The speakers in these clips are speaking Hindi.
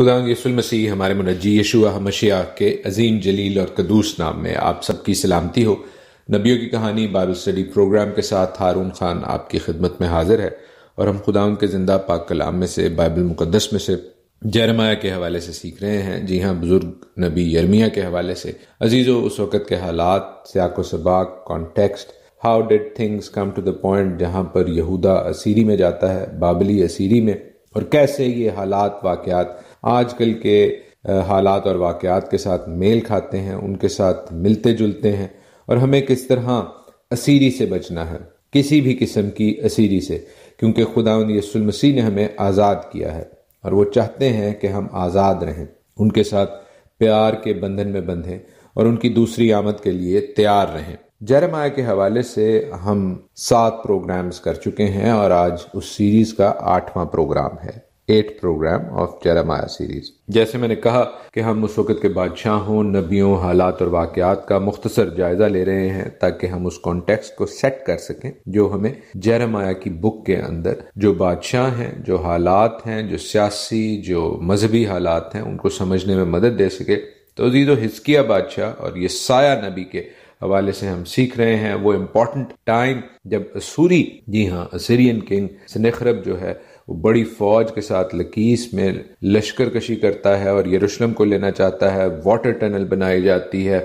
खुदा यसुल मसीह हमारे मुनजी यशुआ मशिया के अजीम जलील और कदूस नाम में आप सबकी सलामती हो नबियों की कहानी बाइबल स्टडी प्रोग्राम के साथ हारून ख़ान आपकी खिदमत में हाजिर है और हम खुदा के ज़िंदा पाक कलाम में से बाइबल मुक़दस में से जरमाया के हवाले से सीख रहे हैं जी हाँ बुज़ुर्ग नबी यरमिया के हवाले से अजीज़ो उस वक़्त के हालात सियाको सबाक context how did things come to the point जहाँ पर यहूदा असीरी में जाता है बाबली असीरी में और कैसे ये हालात वाक़ात आजकल के हालात और वाकयात के साथ मेल खाते हैं उनके साथ मिलते जुलते हैं और हमें किस तरह असीरी से बचना है किसी भी किस्म की असीरी से क्योंकि खुदा यसुल मसीह ने हमें आज़ाद किया है और वो चाहते हैं कि हम आज़ाद रहें उनके साथ प्यार के बंधन में बंधें और उनकी दूसरी आमद के लिए तैयार रहें जरमाया के हवाले से हम सात प्रोग्राम्स कर चुके हैं और आज उस सीरीज़ का आठवां प्रोग्राम है eight program of Jeremiah series जैसे मैंने कहा कि हम उस वक़्त के बादशाहों नबियों हालात और वाकत का मुख्तसर जायजा ले रहे हैं ताकि हम उस कॉन्टेक्स्ट को सेट कर सकें जो हमें जरमाया की बुक के अंदर जो बादशाह हैं जो हालात हैं जो सियासी जो मजहबी हालात हैं उनको समझने में मदद दे सके तो जीदो हिस्किया बादशाह और ये साया नबी के हवाले से हम सीख रहे हैं वो इम्पोर्टेंट टाइम जब सूरी जी हाँ सीरियन किंग सनेखरब जो है वो बड़ी फौज के साथ लकीस में लश्कर कशी करता है और यरूशलेम को लेना चाहता है वाटर टनल बनाई जाती है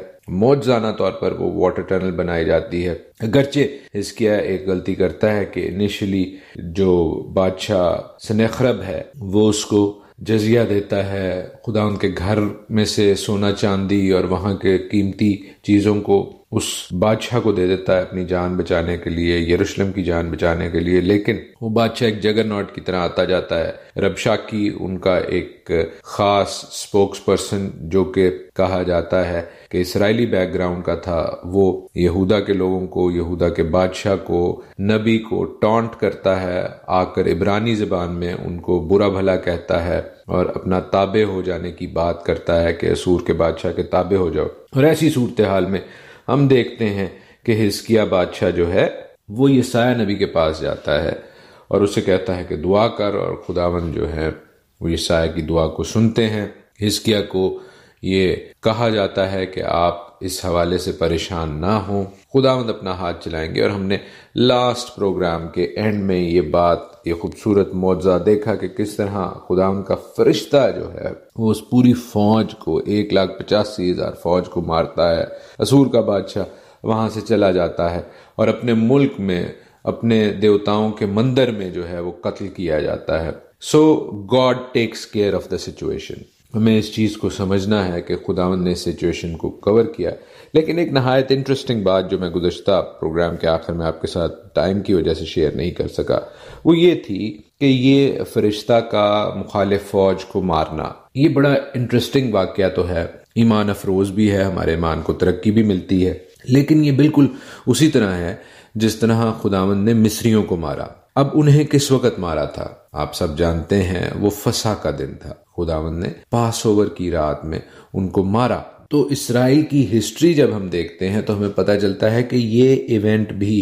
मौजाना तौर पर वो वाटर टनल बनाई जाती है अगरचे इसकी एक गलती करता है कि इनिशियली जो बादशाह सनेखरब है वो उसको जजिया देता है खुदा उनके घर में से सोना चांदी और वहाँ के कीमती चीज़ों को उस बादशाह को दे देता है अपनी जान बचाने के लिए यरूशलेम की जान बचाने के लिए लेकिन वो बादशाह एक जगर की तरह आता जाता है रबशा की उनका एक खास स्पोक्स पर्सन जो कि कहा जाता है कि इसराइली बैकग्राउंड का था वो यहूदा के लोगों को यहूदा के बादशाह को नबी को टॉन्ट करता है आकर इब्रानी जबान में उनको बुरा भला कहता है और अपना ताबे हो जाने की बात करता है कि असूर के बादशाह के ताबे हो जाओ और ऐसी सूरत हाल में हम देखते हैं कि हिस्किया बादशाह जो है वो साया नबी के पास जाता है और उसे कहता है कि दुआ कर और खुदावन जो है वो साया की दुआ को सुनते हैं हिस्किया को ये कहा जाता है कि आप इस हवाले से परेशान ना हो खुदावंद अपना हाथ चलाएंगे और हमने लास्ट प्रोग्राम के एंड में ये बात ये खूबसूरत मुआवजा देखा कि किस तरह खुदा का फरिश्ता जो है वो उस पूरी फौज को एक लाख पचासी हज़ार फौज को मारता है असूर का बादशाह वहां से चला जाता है और अपने मुल्क में अपने देवताओं के मंदिर में जो है वो कत्ल किया जाता है so God takes care of the situation हमें इस चीज़ को समझना है कि खुदावन ने सिचुएशन को कवर किया लेकिन एक नहायत इंटरेस्टिंग बात जो मैं गुजशत प्रोग्राम के आखिर में आपके साथ टाइम की वजह से शेयर नहीं कर सका वो ये थी कि ये फरिश्ता का मुखालिफ फौज को मारना ये बड़ा इंटरेस्टिंग वाक्य तो है ईमान अफरोज भी है हमारे ईमान को तरक्की भी मिलती है लेकिन ये बिल्कुल उसी तरह है जिस तरह खुदावन ने मिस्रियों को मारा अब उन्हें किस वक्त मारा था आप सब जानते हैं वो फसा का दिन था खुदावन ने पास ओवर की रात में उनको मारा तो इसराइल की हिस्ट्री जब हम देखते हैं तो हमें पता चलता है कि ये इवेंट भी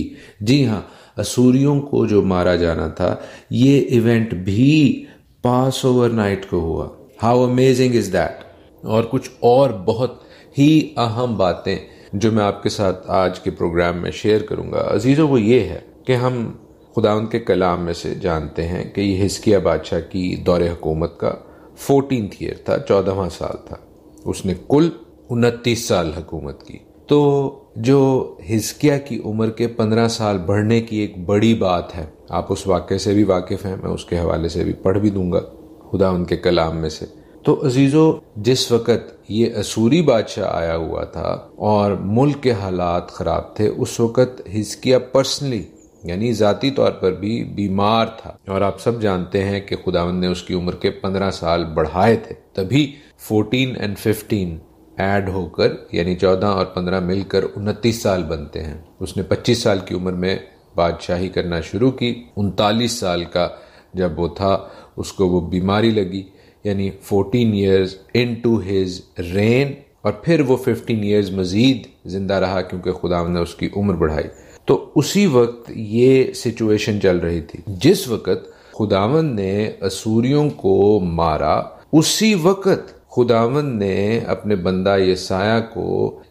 जी हाँ असूरियों को जो मारा जाना था ये इवेंट भी पास ओवर नाइट को हुआ हाउ अमेजिंग इज दैट और कुछ और बहुत ही अहम बातें जो मैं आपके साथ आज के प्रोग्राम में शेयर करूंगा अजीज़ों वो ये है कि हम खुदा उनके कलाम में से जानते हैं कि यह हिस्किया बादशाह की दौर हुकूमत का फोर्टीन ईयर था चौदहवा साल था उसने कुल उनतीस साल हुकूमत की तो जो हिस्किया की उम्र के पंद्रह साल बढ़ने की एक बड़ी बात है आप उस वाक्य से भी वाकिफ़ हैं मैं उसके हवाले से भी पढ़ भी दूंगा खुदा उनके कलाम में से तो अजीज़ो जिस वक़्त ये असूरी बादशाह आया हुआ था और मुल्क के हालात ख़राब थे उस वक़्त हिस्किया पर्सनली यानी ज़ाती तौर पर भी बीमार था और आप सब जानते हैं कि खुदावंद ने उसकी उम्र के पंद्रह साल बढ़ाए थे तभी फोर्टीन एंड फिफ्टीन ऐड होकर यानी चौदह और पंद्रह मिलकर उनतीस साल बनते हैं उसने पच्चीस साल की उम्र में बादशाही करना शुरू की उनतालीस साल का जब वो था उसको वो बीमारी लगी यानी fourteen years into his reign और फिर वो फिफ्टीन ईयर्स मज़ीद ज़िंदा रहा क्योंकि खुदा ने उसकी उम्र बढ़ाई तो उसी वक्त ये सिचुएशन चल रही थी जिस वक्त खुदावन ने असूरियों को मारा उसी वक्त खुदावन ने अपने बंदा यसाया को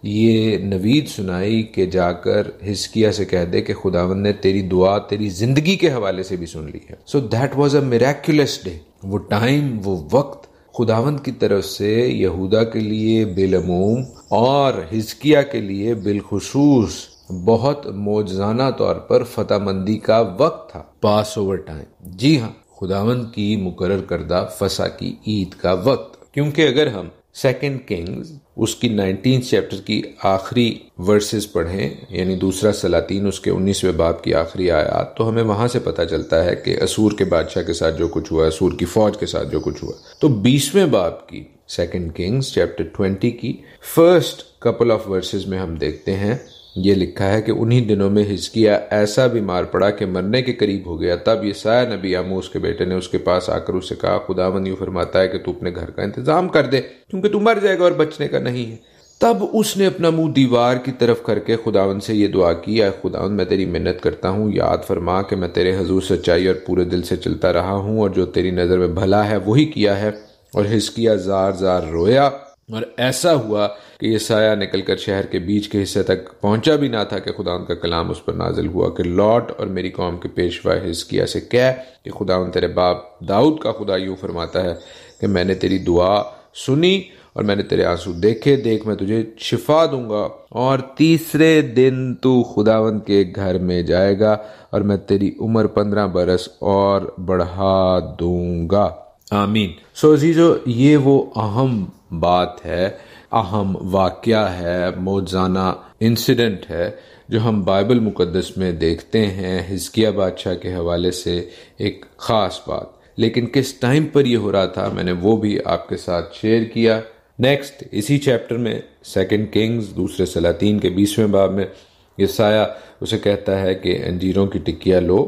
ये नवीद सुनाई कि जाकर हिस्किया से कह दे कि खुदावन ने तेरी दुआ तेरी जिंदगी के हवाले से भी सुन ली है so that was a miraculous day वो टाइम वो वक्त खुदावंद की तरफ से यहूदा के लिए बिलमूम और हिजकिया के लिए बिलखसूस बहुत मोजाना तौर पर फतेहमंदी का वक्त था पास ओवर टाइम जी हाँ खुदावन की मुकर करदा फसा की ईद का वक्त क्योंकि अगर हम सेकेंड किंग्स उसकी नाइनटीन चैप्टर की आखिरी वर्सेस पढ़ें यानी दूसरा सलातीन उसके उन्नीसवें बाप की आखिरी आयात तो हमें वहां से पता चलता है कि असूर के बादशाह के साथ जो कुछ हुआ असूर की फौज के साथ जो कुछ हुआ तो बीसवें बाप की सेकेंड किंग्स चैप्टर ट्वेंटी की फर्स्ट कपल ऑफ वर्सेस में हम देखते हैं ये लिखा है कि उन्हीं दिनों में हिजकिया ऐसा बीमार पड़ा कि मरने के करीब हो गया तब ये साया नबी आमू उसके बेटे ने उसके पास आकर उससे कहा खुदावन यू फरमाता है कि तू अपने घर का इंतज़ाम कर दे क्योंकि तू मर जाएगा और बचने का नहीं है तब उसने अपना मुंह दीवार की तरफ करके खुदावन से ये दुआ की या खुदावन मैं तेरी मिन्नत करता हूँ याद फरमा कि मैं तेरे हजूर सच्चाई और पूरे दिल से चलता रहा हूँ और जो तेरी नज़र में भला है वही किया है और हिस्किया जार जार रोया और ऐसा हुआ कि ये साया निकलकर शहर के बीच के हिस्से तक पहुंचा भी ना था कि खुदा का कलाम उस पर नाजिल हुआ कि लौट और मेरी कौम के पेशवा हिस्किया से कह कि खुदा तेरे बाप दाऊद का खुदा यूँ फरमाता है कि मैंने तेरी दुआ सुनी और मैंने तेरे आंसू देखे देख मैं तुझे शिफा दूंगा और तीसरे दिन तू खुदावंत के घर में जाएगा और मैं तेरी उम्र पंद्रह बरस और बढ़ा दूंगा आमीन सो अजीज़ो ये वो अहम बात है अहम वाक़ है मोजाना इंसिडेंट है जो हम बाइबल मुक़दस में देखते हैं हिजकिया बादशाह के हवाले से एक ख़ास बात लेकिन किस टाइम पर यह हो रहा था मैंने वो भी आपके साथ शेयर किया नेक्स्ट इसी चैप्टर में सेकंड किंग्स दूसरे सलातीन के बीसवें बाब में साया उसे कहता है कि अंजीरों की टिक्किया लो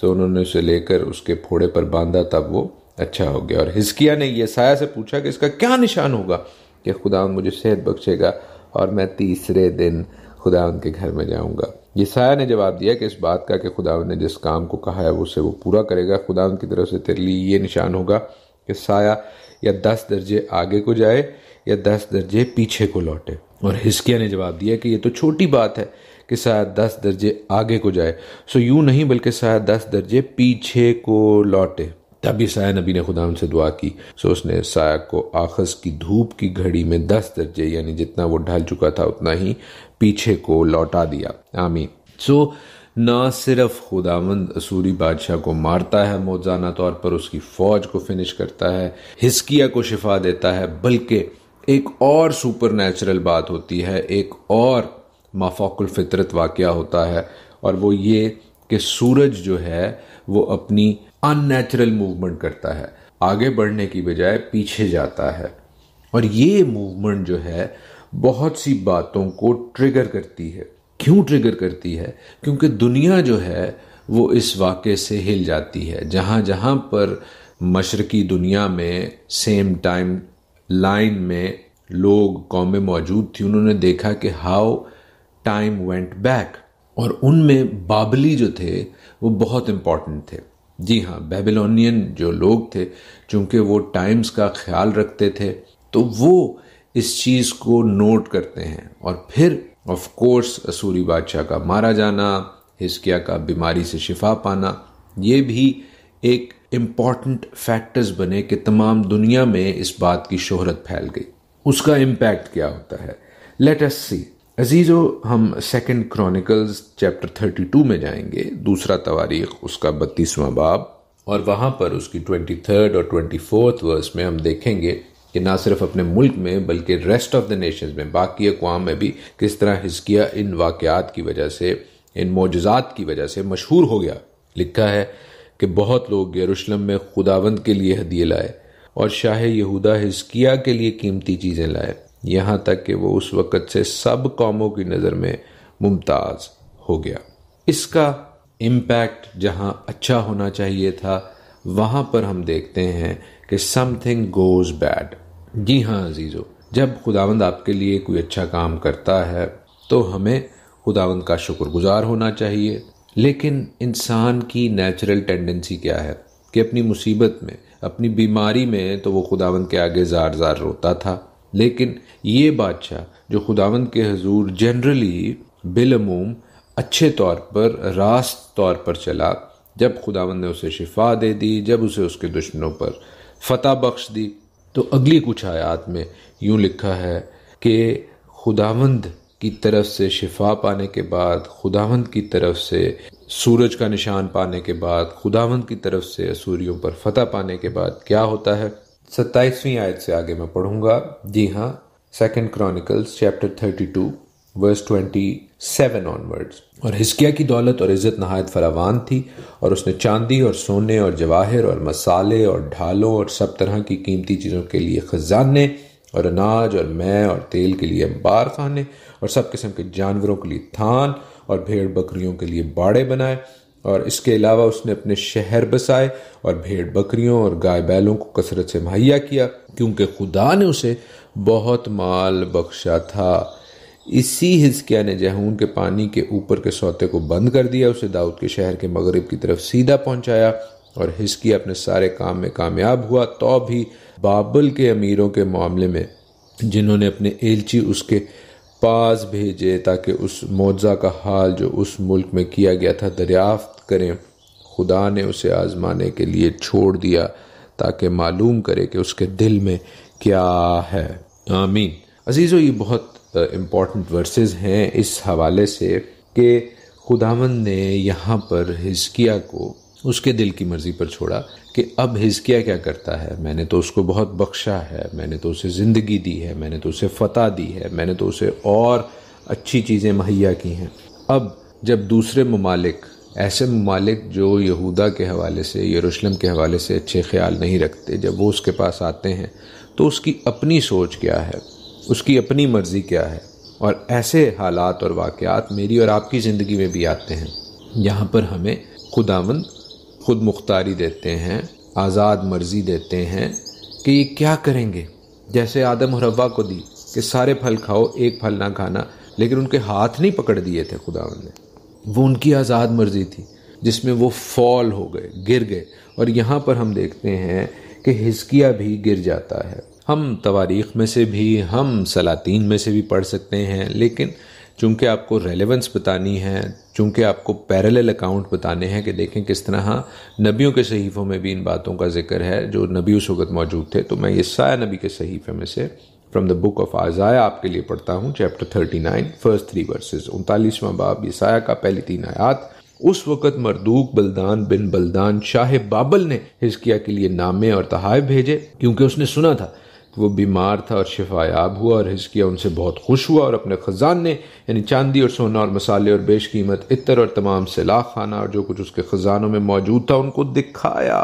तो उन्होंने उसे लेकर उसके फोड़े पर बांधा तब वो अच्छा हो गया और हिस्किया ने सा से पूछा कि इसका क्या निशान होगा कि खुदा मुझे सेहत बख्शेगा और मैं तीसरे दिन खुदा उनके घर में जाऊंगा साया ने जवाब दिया कि इस बात का कि खुदा ने जिस काम को कहा है उसे वो पूरा करेगा खुदा उनकी तरफ से तेरे लिए ये निशान होगा कि साया या दस दर्जे आगे को जाए या दस दर्जे पीछे को लौटे और हिस्किया ने जवाब दिया कि ये तो छोटी बात है कि शायद दस दर्जे आगे को जाए सो यूं नहीं बल्कि शायद दस दर्जे पीछे को लौटे तभी साया नबी ने खुदा से दुआ की सो उसने साया को आखज की धूप की घड़ी में दस दर्जे यानी जितना वो ढल चुका था उतना ही पीछे को लौटा दिया आमीन सो ना सिर्फ खुदावंद असूरी बादशाह को मारता है मौजाना तौर पर उसकी फौज को फिनिश करता है हिस्किया को शिफा देता है बल्कि एक और सुपर नेचुरल बात होती है एक और माफाकुल फितरत वाक़ होता है और वो ये कि सूरज जो है वो अपनी अननेचुरल मूवमेंट करता है आगे बढ़ने की बजाय पीछे जाता है और ये मूवमेंट जो है बहुत सी बातों को ट्रिगर करती है क्यों ट्रिगर करती है क्योंकि दुनिया जो है वो इस वाक़े से हिल जाती है जहाँ जहाँ पर मशरकी दुनिया में सेम टाइम लाइन में लोग कौमें मौजूद थी उन्होंने देखा कि हाउ टाइम वेंट बैक और उनमें बाबली जो थे वो बहुत इम्पॉर्टेंट थे जी हाँ बेबीलोनियन जो लोग थे चूँकि वो टाइम्स का ख्याल रखते थे तो वो इस चीज़ को नोट करते हैं और फिर ऑफ कोर्स असूरी बादशाह का मारा जाना हिस्किया का बीमारी से शिफा पाना ये भी एक इम्पॉर्टेंट फैक्टर्स बने कि तमाम दुनिया में इस बात की शोहरत फैल गई उसका इम्पैक्ट क्या होता है लेट अस सी अजीज़ो हम second Chronicles chapter thirty two में जाएंगे दूसरा तवारीख उसका बत्तीसवां बाब और वहाँ पर उसकी ट्वेंटी थर्ड और ट्वेंटी फोर्थ वर्स में हम देखेंगे कि ना सिर्फ अपने मुल्क में बल्कि रेस्ट ऑफ द नेशंस में बाकी अकवाम में भी किस तरह हिस्किया इन वाक़ात की वजह से इन मोजात की वजह से मशहूर हो गया लिखा है कि बहुत लोग यरूशलम में खुदावंद के लिए हदिये लाए और शाह यहूदा हिस्किया के लिए कीमती चीज़ें लाए यहाँ तक कि वो उस वक़्त से सब कौमों की नज़र में मुमताज़ हो गया इसका इम्पैक्ट जहाँ अच्छा होना चाहिए था वहाँ पर हम देखते हैं कि समथिंग गोज़ बैड जी हाँ अजीज़ो जब खुदावंद आपके लिए कोई अच्छा काम करता है तो हमें खुदावंद का शुक्रगुजार होना चाहिए लेकिन इंसान की नेचुरल टेंडेंसी क्या है कि अपनी मुसीबत में अपनी बीमारी में तो वो खुदावंद के आगे ज़ार ज़ार रोता था लेकिन ये बादशाह जो खुदावंद के हजूर जनरली बिलमूम अच्छे तौर पर रास्त तौर पर चला जब खुदावंद ने उसे शिफा दे दी जब उसे उसके दुश्मनों पर फतह बख्श दी तो अगली कुछ आयात में यूँ लिखा है कि खुदावंद की तरफ से शिफा पाने के बाद खुदावंद की तरफ से सूरज का निशान पाने के बाद खुदावंद की तरफ से असूरियों पर फतह पाने के बाद क्या होता है सत्ताईसवीं आयत से आगे मैं पढ़ूंगा जी हाँ second Chronicles chapter thirty two verse twenty seven onwards और हिस्किया की दौलत और इज़्ज़त नहायत फरावान थी और उसने चांदी और सोने और जवाहर और मसाले और ढालों और सब तरह की कीमती चीज़ों के लिए ख़जाने और अनाज और मैं और तेल के लिए अंबार खाने और सब किस्म के जानवरों के लिए थान और भेड़ बकरियों के लिए बाड़े बनाए और इसके अलावा उसने अपने शहर बसाए और भेड़ बकरियों और गाय बैलों को कसरत से मुहैया किया क्योंकि खुदा ने उसे बहुत माल बख्शा था इसी हिजकिया ने जहून के पानी के ऊपर के सौते को बंद कर दिया उसे दाऊद के शहर के मगरब की तरफ सीधा पहुंचाया और हिस्की अपने सारे काम में कामयाब हुआ तो भी बाबुल के अमीरों के मामले में जिन्होंने अपने एलची उसके पास भेजे ताकि उस मुआवजा का हाल जो उस मुल्क में किया गया था दरियाफ्त करें खुदा ने उसे आज़माने के लिए छोड़ दिया ताकि मालूम करे कि उसके दिल में क्या है आमीन अजीज़ों ये बहुत इम्पॉर्टेंट वर्सेस हैं इस हवाले से कि खुदावन ने यहाँ पर हिजकिया को उसके दिल की मर्ज़ी पर छोड़ा कि अब हिजकिया क्या करता है मैंने तो उसको बहुत बख्शा है मैंने तो उसे ज़िंदगी दी है मैंने तो उसे फतह दी है मैंने तो उसे और अच्छी चीज़ें मुहैया की हैं अब जब दूसरे ममालिक ऐसे ममालिक जो यहूदा के हवाले से यरूशलेम के हवाले से अच्छे ख्याल नहीं रखते जब वो उसके पास आते हैं तो उसकी अपनी सोच क्या है उसकी अपनी मर्ज़ी क्या है और ऐसे हालात और वाक़ात मेरी और आपकी ज़िंदगी में भी आते हैं यहाँ पर हमें खुदावंद खुद मुख्तारी देते हैं आज़ाद मर्जी देते हैं कि ये क्या करेंगे जैसे आदम और हवा को दी कि सारे फल खाओ एक फल ना खाना लेकिन उनके हाथ नहीं पकड़ दिए थे खुदा ने वो उनकी आज़ाद मर्जी थी जिसमें वो फॉल हो गए गिर गए और यहाँ पर हम देखते हैं कि हिजकिया भी गिर जाता है हम तवारीख में से भी हम सलातीन में से भी पढ़ सकते हैं लेकिन चूंकि आपको रेलेवेंस बतानी है चूंकि आपको पैरेलल अकाउंट बताने हैं कि देखें किस तरह नबियों के सहीफ़ों में भी इन बातों का जिक्र है जो नबी उस वक़्त मौजूद थे तो मैं ये साया नबी के सहीफ़े में से from the book of Isaiah आपके लिए पढ़ता हूँ chapter thirty nine first three verses उनतालीसवा बाब ईसाया का पहली तीन आयात उस वक़्त मरदूक बलदान बिन बलदान शाह बाबल ने हिजकिया के लिए नामे और तहाय भेजे क्योंकि उसने सुना था वो बीमार था और शिफायाब हुआ और हिजकिया उनसे बहुत खुश हुआ और अपने खजाने यानी चांदी और सोना और मसाले और बेश कीमत इतर और तमाम सिला खाना और जो कुछ उसके ख़जानों में मौजूद था उनको दिखाया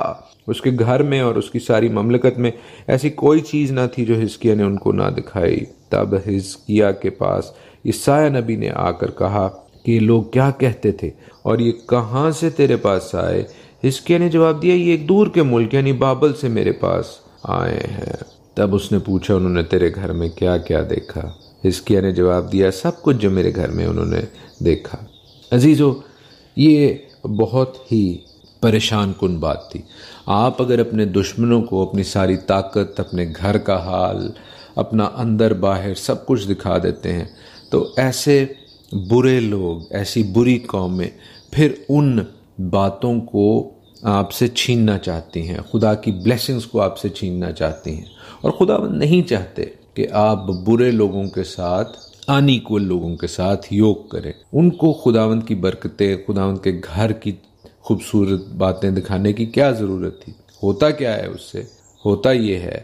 उसके घर में और उसकी सारी ममलकत में ऐसी कोई चीज़ ना थी जो हिजकिया ने उनको ना दिखाई तब हिजकिया के पास ईसा नबी ने आकर कहा कि लोग क्या कहते थे और ये कहाँ से तेरे पास आए हिजकिया ने जवाब दिया ये एक दूर के मुल्क यानी बाबल से मेरे पास आए हैं तब उसने पूछा उन्होंने तेरे घर में क्या क्या देखा हिस्किया ने जवाब दिया सब कुछ जो मेरे घर में उन्होंने देखा अजीज़ो ये बहुत ही परेशान कन बात थी आप अगर अपने दुश्मनों को अपनी सारी ताकत अपने घर का हाल अपना अंदर बाहर सब कुछ दिखा देते हैं तो ऐसे बुरे लोग ऐसी बुरी कौमें फिर उन बातों को आपसे छीनना चाहती हैं खुदा की ब्लेसिंग्स को आपसे छीनना चाहती हैं और खुदा नहीं चाहते कि आप बुरे लोगों के साथ अनईक्वल लोगों के साथ योग करें उनको खुदावंद की बरकतें खुदावंद के घर की खूबसूरत बातें दिखाने की क्या ज़रूरत थी होता क्या है उससे होता ये है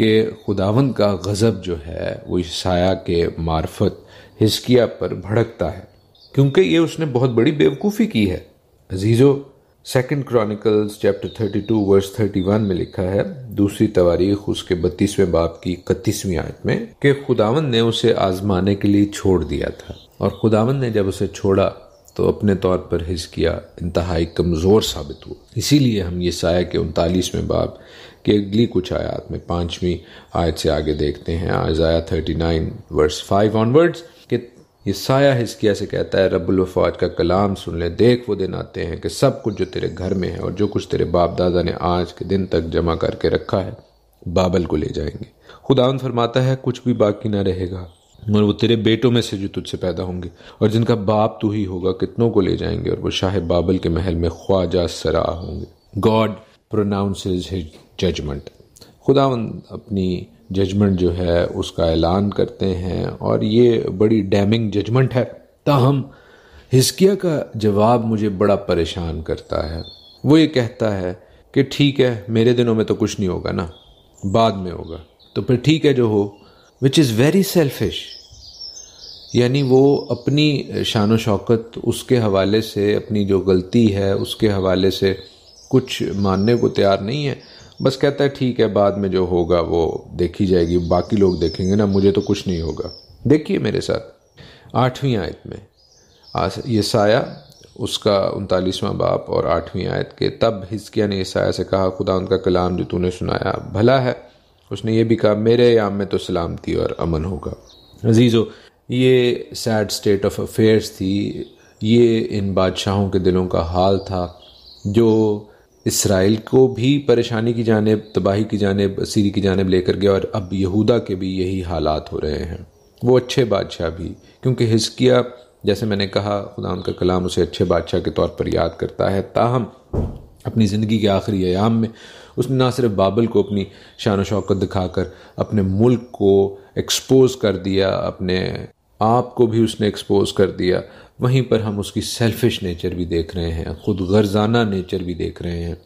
कि खुदावंद का गज़ब जो है वो ईसाया के मार्फत हिस्किया पर भड़कता है क्योंकि ये उसने बहुत बड़ी बेवकूफ़ी की है अजीज़ो second Chronicles chapter thirty two verse one में लिखा है दूसरी तवारीख उसके बत्तीसवें बाप की इकतीसवीं आयत में कि खुदावन ने उसे आजमाने के लिए छोड़ दिया था और खुदावन ने जब उसे छोड़ा तो अपने तौर पर किया इंतहाई कमज़ोर साबित हुआ इसीलिए हम ये साया के उनतालीसवें बाप के अगली कुछ आयात में पाँचवीं आयत से आगे देखते हैं Isaiah nine verse five onwards यसाया हिस्किया से कहता है रब्बुल वफाज का कलाम सुन ले देख वो दिन आते हैं कि सब कुछ जो तेरे घर में है और जो कुछ तेरे बाप दादा ने आज के दिन तक जमा करके रखा है बाबल को ले जाएंगे खुदावन फरमाता है कुछ भी बाकी ना रहेगा और वो तेरे बेटों में से जो तुझसे पैदा होंगे और जिनका बाप तू ही होगा कितनों को ले जाएंगे और वो शाह बाबल के महल में ख्वाजा सरा होंगे गॉड प्रोनाउंस हिज जजमेंट खुदावन अपनी जजमेंट जो है उसका ऐलान करते हैं और ये बड़ी डैमिंग जजमेंट है ताहम हिस्किया का जवाब मुझे बड़ा परेशान करता है वो ये कहता है कि ठीक है मेरे दिनों में तो कुछ नहीं होगा ना बाद में होगा तो फिर ठीक है जो हो विच इज़ वेरी सेल्फिश यानी वो अपनी शान शौकत उसके हवाले से अपनी जो गलती है उसके हवाले से कुछ मानने को तैयार नहीं है बस कहता है ठीक है बाद में जो होगा वो देखी जाएगी बाकी लोग देखेंगे ना मुझे तो कुछ नहीं होगा देखिए मेरे साथ आठवीं आयत में ये साया उसका उनतालीसवां बाप और आठवीं आयत के तब हिस्किया ने ईसाया से कहा खुदा उनका कलाम जो तूने सुनाया भला है उसने ये भी कहा मेरे याम में तो सलामती और अमन होगा अजीज़ो ये सैड स्टेट ऑफ अफेयर्स थी ये इन बादशाहों के दिलों का हाल था जो इसराइल को भी परेशानी की जानब तबाही की जानब सीरी की जानब लेकर गया और अब यहूदा के भी यही हालात हो रहे हैं वो अच्छे बादशाह भी क्योंकि हिस्किया जैसे मैंने कहा खुदा उनका कलाम उसे अच्छे बादशाह के तौर पर याद करता है ताहम अपनी ज़िंदगी के आखिरी आयाम में उसने ना सिर्फ बाबल को अपनी शान शौकत दिखाकर अपने मुल्क को एक्सपोज़ कर दिया अपने आप को भी उसने एक्सपोज़ कर दिया वहीं पर हम उसकी सेल्फिश नेचर भी देख रहे हैं खुद गर्जाना नेचर भी देख रहे हैं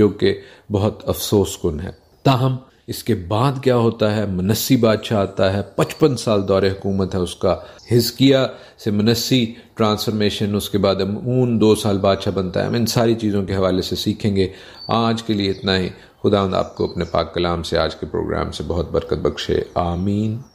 जो कि बहुत अफसोस कन है ताहम इसके बाद क्या होता है मनसी बादशाह आता है पचपन साल दौर हुकूमत है उसका हिजकिया से मनसी ट्रांसफॉर्मेशन उसके बाद अमून दो साल बादशाह बनता है हम इन सारी चीज़ों के हवाले से सीखेंगे आज के लिए इतना ही खुदा आपको अपने पाक कलाम से आज के प्रोग्राम से बहुत बरकत बख्शे आमीन